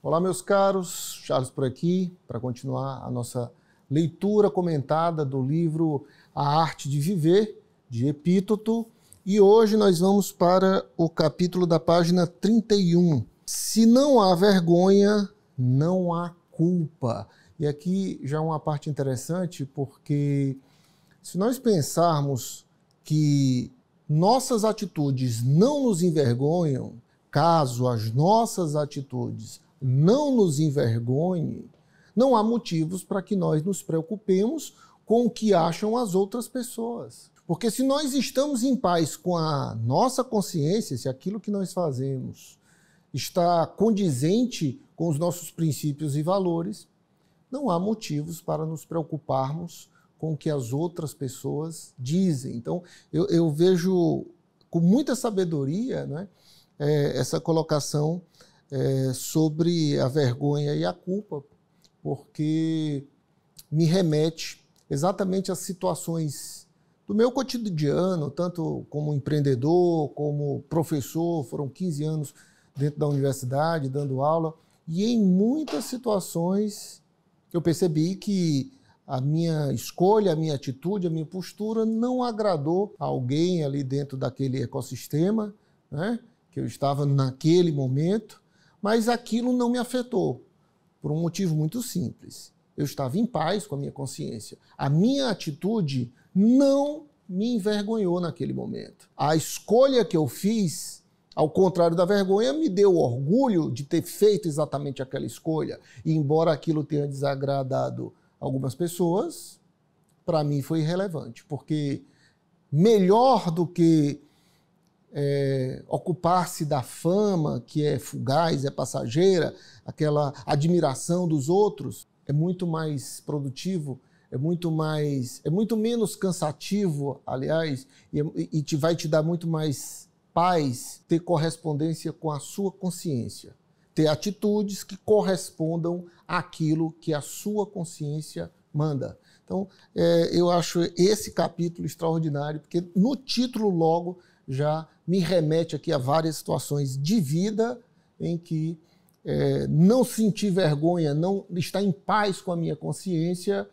Olá, meus caros, Charles por aqui, para continuar a nossa leitura comentada do livro A Arte de Viver, de Epíteto, e hoje nós vamos para o capítulo da página 31. Se não há vergonha, não há culpa. E aqui já é uma parte interessante, porque se nós pensarmos que nossas atitudes não nos envergonham, caso as nossas atitudes não nos envergonhe, não há motivos para que nós nos preocupemos com o que acham as outras pessoas. Porque se nós estamos em paz com a nossa consciência, se aquilo que nós fazemos está condizente com os nossos princípios e valores, não há motivos para nos preocuparmos com o que as outras pessoas dizem. Então, eu, eu vejo com muita sabedoria né, é, essa colocação é, sobre a vergonha e a culpa, porque me remete exatamente às situações do meu cotidiano, tanto como empreendedor, como professor, foram 15 anos dentro da universidade dando aula, e em muitas situações eu percebi que a minha escolha, a minha atitude, a minha postura não agradou a alguém ali dentro daquele ecossistema, né, que eu estava naquele momento, mas aquilo não me afetou, por um motivo muito simples. Eu estava em paz com a minha consciência. A minha atitude não me envergonhou naquele momento. A escolha que eu fiz, ao contrário da vergonha, me deu orgulho de ter feito exatamente aquela escolha. E embora aquilo tenha desagradado algumas pessoas, para mim foi irrelevante, porque melhor do que é, ocupar-se da fama que é fugaz, é passageira, aquela admiração dos outros, é muito mais produtivo, é muito mais, é muito menos cansativo, aliás, é e, e te vai te dar muito mais paz ter correspondência com a sua consciência, ter atitudes que correspondam àquilo que a sua consciência manda. Então, é, eu acho esse capítulo extraordinário porque no título logo já me remete aqui a várias situações de vida em que é, não sentir vergonha, não estar em paz com a minha consciência,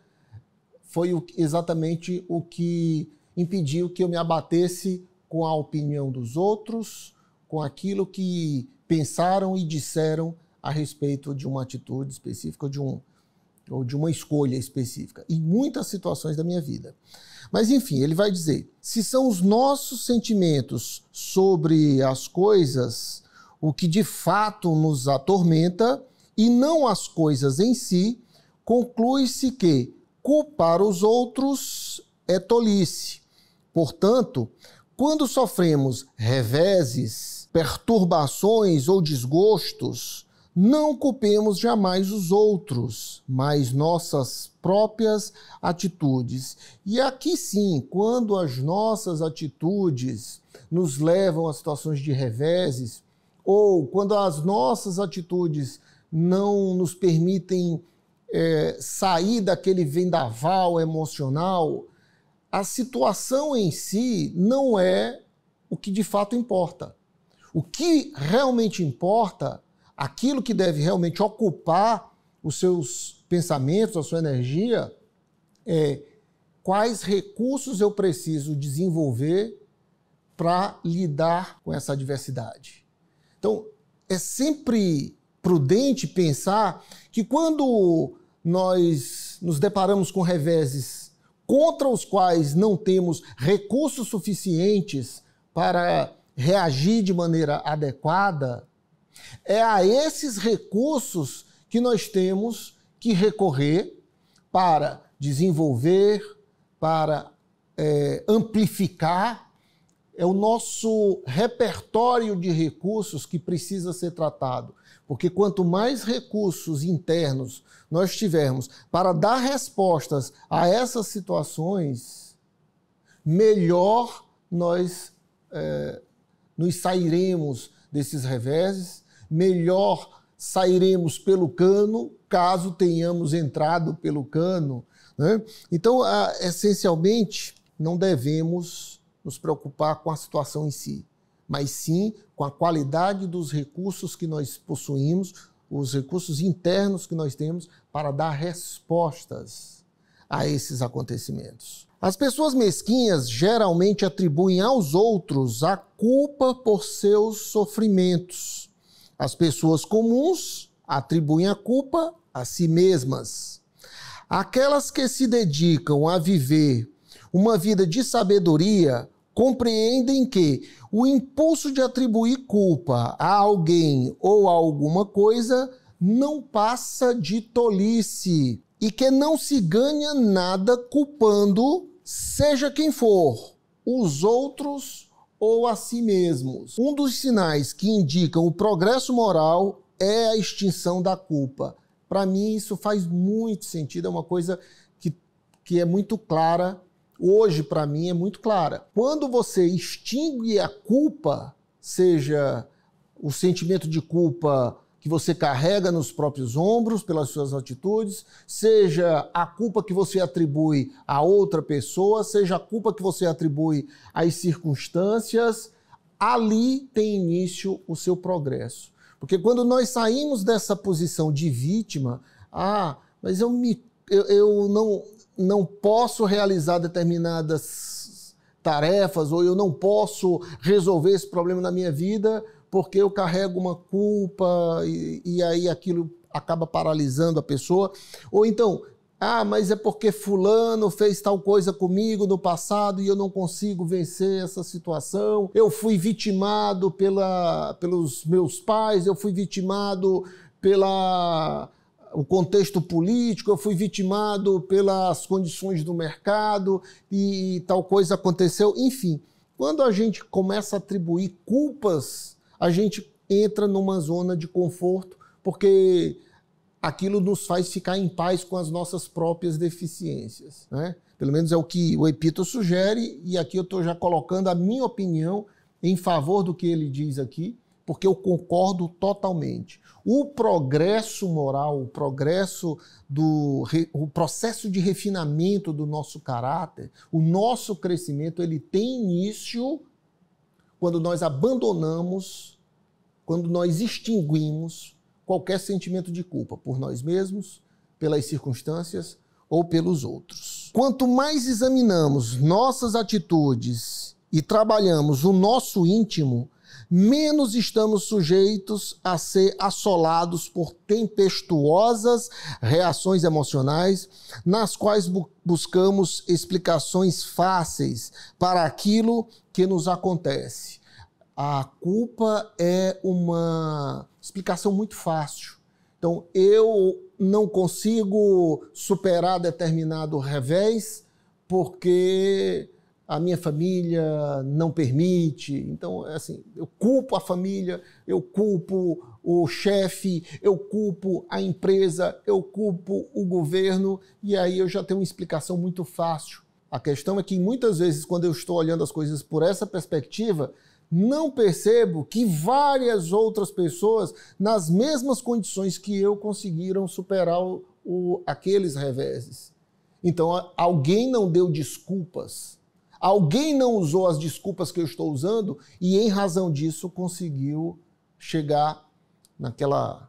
foi o, exatamente o que impediu que eu me abatesse com a opinião dos outros, com aquilo que pensaram e disseram a respeito de uma atitude específica, de um, ou de uma escolha específica, em muitas situações da minha vida. Mas enfim, ele vai dizer: se são os nossos sentimentos sobre as coisas o que de fato nos atormenta e não as coisas em si, conclui-se que culpar os outros é tolice. Portanto, quando sofremos reveses, perturbações ou desgostos, não culpemos jamais os outros, mas nossas próprias atitudes. E aqui sim, quando as nossas atitudes nos levam a situações de reveses, ou quando as nossas atitudes não nos permitem é, sair daquele vendaval emocional, a situação em si não é o que de fato importa. O que realmente importa aquilo que deve realmente ocupar os seus pensamentos, a sua energia, é quais recursos eu preciso desenvolver para lidar com essa adversidade. Então, é sempre prudente pensar que quando nós nos deparamos com reveses contra os quais não temos recursos suficientes para reagir de maneira adequada, é a esses recursos que nós temos que recorrer para desenvolver, para é, amplificar. É o nosso repertório de recursos que precisa ser tratado. Porque quanto mais recursos internos nós tivermos para dar respostas a essas situações, melhor nós é, nos sairemos desses reveses melhor sairemos pelo cano, caso tenhamos entrado pelo cano. Né? Então, a, essencialmente, não devemos nos preocupar com a situação em si, mas sim com a qualidade dos recursos que nós possuímos, os recursos internos que nós temos para dar respostas a esses acontecimentos. As pessoas mesquinhas geralmente atribuem aos outros a culpa por seus sofrimentos as pessoas comuns atribuem a culpa a si mesmas. Aquelas que se dedicam a viver uma vida de sabedoria compreendem que o impulso de atribuir culpa a alguém ou a alguma coisa não passa de tolice e que não se ganha nada culpando, seja quem for, os outros ou a si mesmos. Um dos sinais que indicam o progresso moral é a extinção da culpa. Para mim, isso faz muito sentido, é uma coisa que, que é muito clara. Hoje, para mim, é muito clara. Quando você extingue a culpa, seja o sentimento de culpa que você carrega nos próprios ombros pelas suas atitudes, seja a culpa que você atribui a outra pessoa, seja a culpa que você atribui às circunstâncias, ali tem início o seu progresso. Porque quando nós saímos dessa posição de vítima, ah, mas eu, me, eu, eu não, não posso realizar determinadas tarefas ou eu não posso resolver esse problema na minha vida, porque eu carrego uma culpa e, e aí aquilo acaba paralisando a pessoa. Ou então, ah, mas é porque Fulano fez tal coisa comigo no passado e eu não consigo vencer essa situação. Eu fui vitimado pela, pelos meus pais, eu fui vitimado pela o contexto político, eu fui vitimado pelas condições do mercado e tal coisa aconteceu. Enfim, quando a gente começa a atribuir culpas a gente entra numa zona de conforto, porque aquilo nos faz ficar em paz com as nossas próprias deficiências. Né? Pelo menos é o que o Epito sugere, e aqui eu estou já colocando a minha opinião em favor do que ele diz aqui, porque eu concordo totalmente. O progresso moral, o progresso do o processo de refinamento do nosso caráter, o nosso crescimento, ele tem início quando nós abandonamos, quando nós extinguimos qualquer sentimento de culpa por nós mesmos, pelas circunstâncias ou pelos outros. Quanto mais examinamos nossas atitudes e trabalhamos o nosso íntimo, menos estamos sujeitos a ser assolados por tempestuosas reações emocionais, nas quais bu buscamos explicações fáceis para aquilo que nos acontece. A culpa é uma explicação muito fácil. Então, eu não consigo superar determinado revés porque a minha família não permite. Então, é assim, eu culpo a família, eu culpo o chefe, eu culpo a empresa, eu culpo o governo, e aí eu já tenho uma explicação muito fácil. A questão é que muitas vezes, quando eu estou olhando as coisas por essa perspectiva, não percebo que várias outras pessoas, nas mesmas condições que eu, conseguiram superar o, o aqueles reveses. Então, alguém não deu desculpas Alguém não usou as desculpas que eu estou usando e, em razão disso, conseguiu chegar naquela,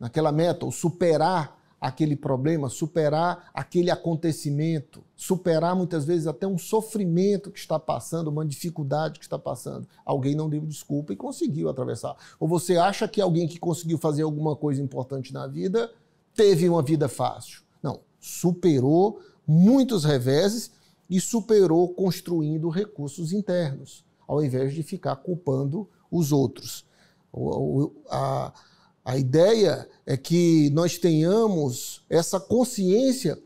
naquela meta, ou superar aquele problema, superar aquele acontecimento, superar muitas vezes até um sofrimento que está passando, uma dificuldade que está passando. Alguém não deu desculpa e conseguiu atravessar. Ou você acha que alguém que conseguiu fazer alguma coisa importante na vida teve uma vida fácil? Não, superou muitos reveses e superou construindo recursos internos, ao invés de ficar culpando os outros. A, a ideia é que nós tenhamos essa consciência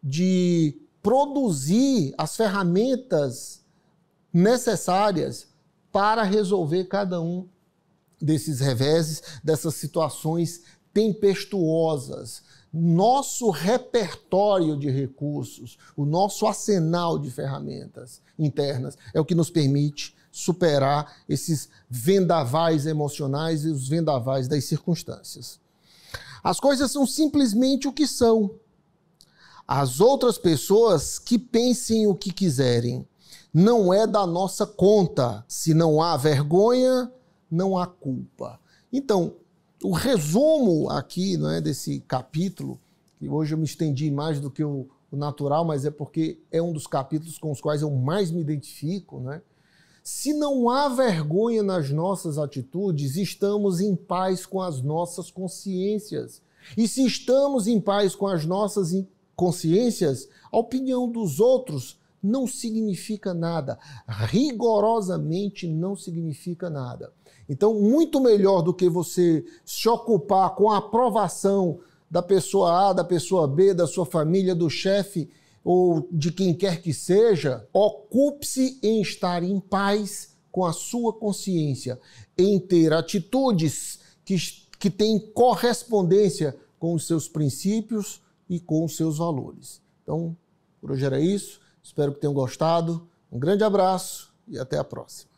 de produzir as ferramentas necessárias para resolver cada um desses reveses, dessas situações tempestuosas, nosso repertório de recursos, o nosso arsenal de ferramentas internas é o que nos permite superar esses vendavais emocionais e os vendavais das circunstâncias. As coisas são simplesmente o que são. As outras pessoas que pensem o que quiserem. Não é da nossa conta. Se não há vergonha, não há culpa. Então, o resumo aqui né, desse capítulo, que hoje eu me estendi mais do que o, o, natural, mas é porque é um dos capítulos com os quais eu mais me identifico, né? Se não há vergonha nas nossas atitudes, estamos em paz com as nossas consciências. E se estamos em paz com as nossas consciências, a opinião dos outros não significa nada. Rigorosamente não significa nada. Então, muito melhor do que você se ocupar com a aprovação da pessoa A, da pessoa B, da sua família, do chefe ou de quem quer que seja, ocupe-se em estar em paz com a sua consciência, em ter atitudes que, que têm correspondência com os seus princípios e com os seus valores. Então, por hoje era isso. Espero que tenham gostado. Um grande abraço e até a próxima.